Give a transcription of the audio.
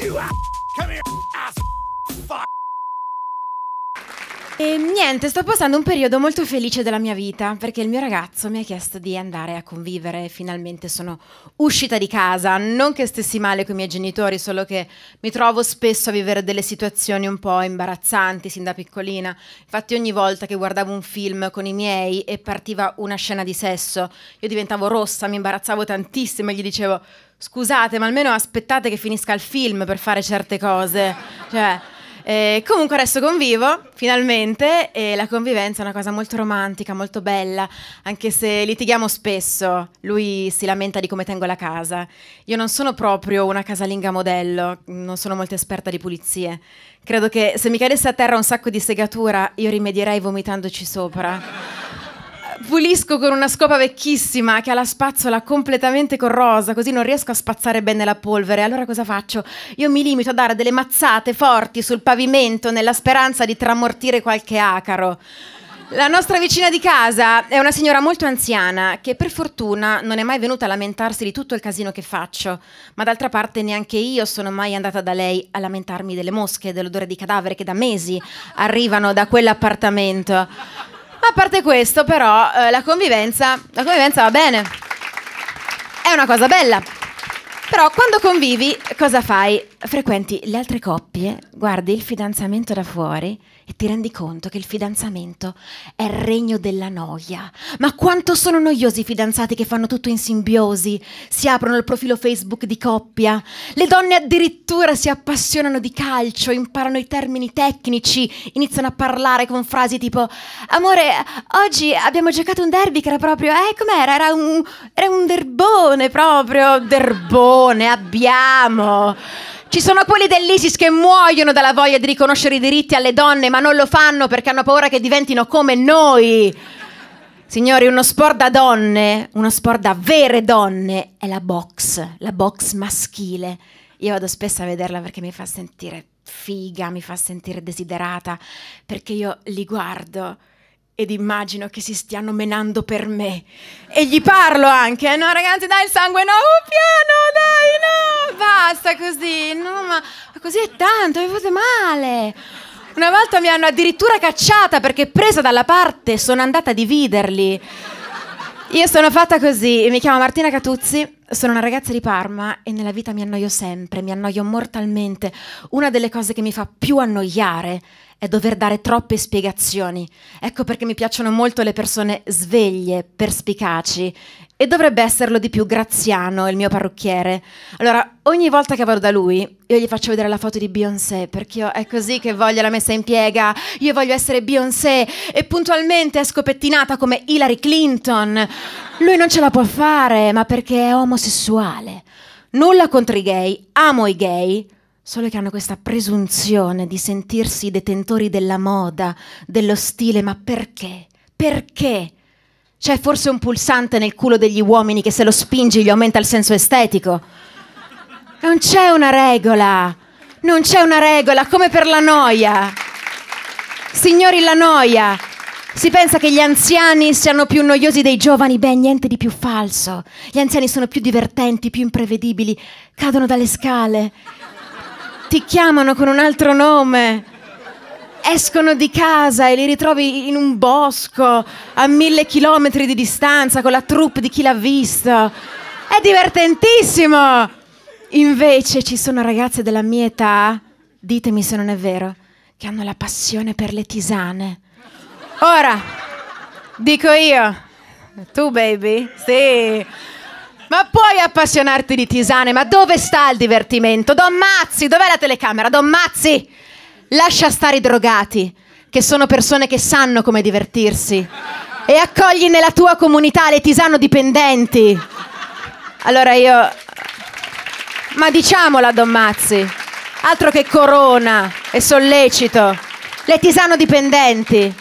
You ass! Come here, ass! Fuck! E niente, sto passando un periodo molto felice della mia vita perché il mio ragazzo mi ha chiesto di andare a convivere e finalmente sono uscita di casa. Non che stessi male con i miei genitori, solo che mi trovo spesso a vivere delle situazioni un po' imbarazzanti sin da piccolina. Infatti ogni volta che guardavo un film con i miei e partiva una scena di sesso, io diventavo rossa, mi imbarazzavo tantissimo e gli dicevo scusate ma almeno aspettate che finisca il film per fare certe cose. Cioè eh, comunque adesso convivo, finalmente, e la convivenza è una cosa molto romantica, molto bella, anche se litighiamo spesso. Lui si lamenta di come tengo la casa. Io non sono proprio una casalinga modello, non sono molto esperta di pulizie. Credo che se mi cadesse a terra un sacco di segatura, io rimedierei vomitandoci sopra pulisco con una scopa vecchissima che ha la spazzola completamente corrosa, così non riesco a spazzare bene la polvere. Allora cosa faccio? Io mi limito a dare delle mazzate forti sul pavimento nella speranza di tramortire qualche acaro. La nostra vicina di casa è una signora molto anziana che per fortuna non è mai venuta a lamentarsi di tutto il casino che faccio, ma d'altra parte neanche io sono mai andata da lei a lamentarmi delle mosche, dell'odore di cadavere che da mesi arrivano da quell'appartamento. A parte questo, però, eh, la, convivenza, la convivenza va bene. È una cosa bella. Però quando convivi, cosa fai? Frequenti le altre coppie, guardi il fidanzamento da fuori e ti rendi conto che il fidanzamento è il regno della noia. Ma quanto sono noiosi i fidanzati che fanno tutto in simbiosi, si aprono il profilo Facebook di coppia, le donne addirittura si appassionano di calcio, imparano i termini tecnici, iniziano a parlare con frasi tipo Amore, oggi abbiamo giocato un derby che era proprio... Eh, com'era? Era un, era un derbone proprio, derbone persone, abbiamo. Ci sono quelli dell'ISIS che muoiono dalla voglia di riconoscere i diritti alle donne, ma non lo fanno perché hanno paura che diventino come noi. Signori, uno sport da donne, uno sport da vere donne, è la box, la box maschile. Io vado spesso a vederla perché mi fa sentire figa, mi fa sentire desiderata, perché io li guardo ed immagino che si stiano menando per me. E gli parlo anche, no ragazzi dai il sangue, no, un oh, piano, dai no, basta così, no ma così è tanto, mi fate male. Una volta mi hanno addirittura cacciata perché presa dalla parte sono andata a dividerli. Io sono fatta così, mi chiamo Martina Catuzzi, sono una ragazza di Parma e nella vita mi annoio sempre, mi annoio mortalmente. Una delle cose che mi fa più annoiare è dover dare troppe spiegazioni. Ecco perché mi piacciono molto le persone sveglie, perspicaci e dovrebbe esserlo di più Graziano, il mio parrucchiere. Allora, ogni volta che vado da lui, io gli faccio vedere la foto di Beyoncé, perché io è così che voglio la messa in piega. Io voglio essere Beyoncé e puntualmente esco pettinata come Hillary Clinton. Lui non ce la può fare, ma perché è omosessuale. Nulla contro i gay, amo i gay, solo che hanno questa presunzione di sentirsi detentori della moda, dello stile, ma perché? Perché? C'è forse un pulsante nel culo degli uomini che se lo spingi gli aumenta il senso estetico? Non c'è una regola. Non c'è una regola, come per la noia. Signori, la noia. Si pensa che gli anziani siano più noiosi dei giovani, beh, niente di più falso. Gli anziani sono più divertenti, più imprevedibili, cadono dalle scale, ti chiamano con un altro nome, escono di casa e li ritrovi in un bosco a mille chilometri di distanza con la troupe di chi l'ha visto. È divertentissimo! Invece ci sono ragazze della mia età, ditemi se non è vero, che hanno la passione per le tisane. Ora, dico io, tu baby, sì, ma puoi appassionarti di tisane, ma dove sta il divertimento? Don Mazzi, dov'è la telecamera? Don Mazzi! Lascia stare i drogati, che sono persone che sanno come divertirsi. E accogli nella tua comunità le tisano dipendenti. Allora io... Ma diciamola, Don Mazzi. Altro che corona e sollecito. Le tisano dipendenti.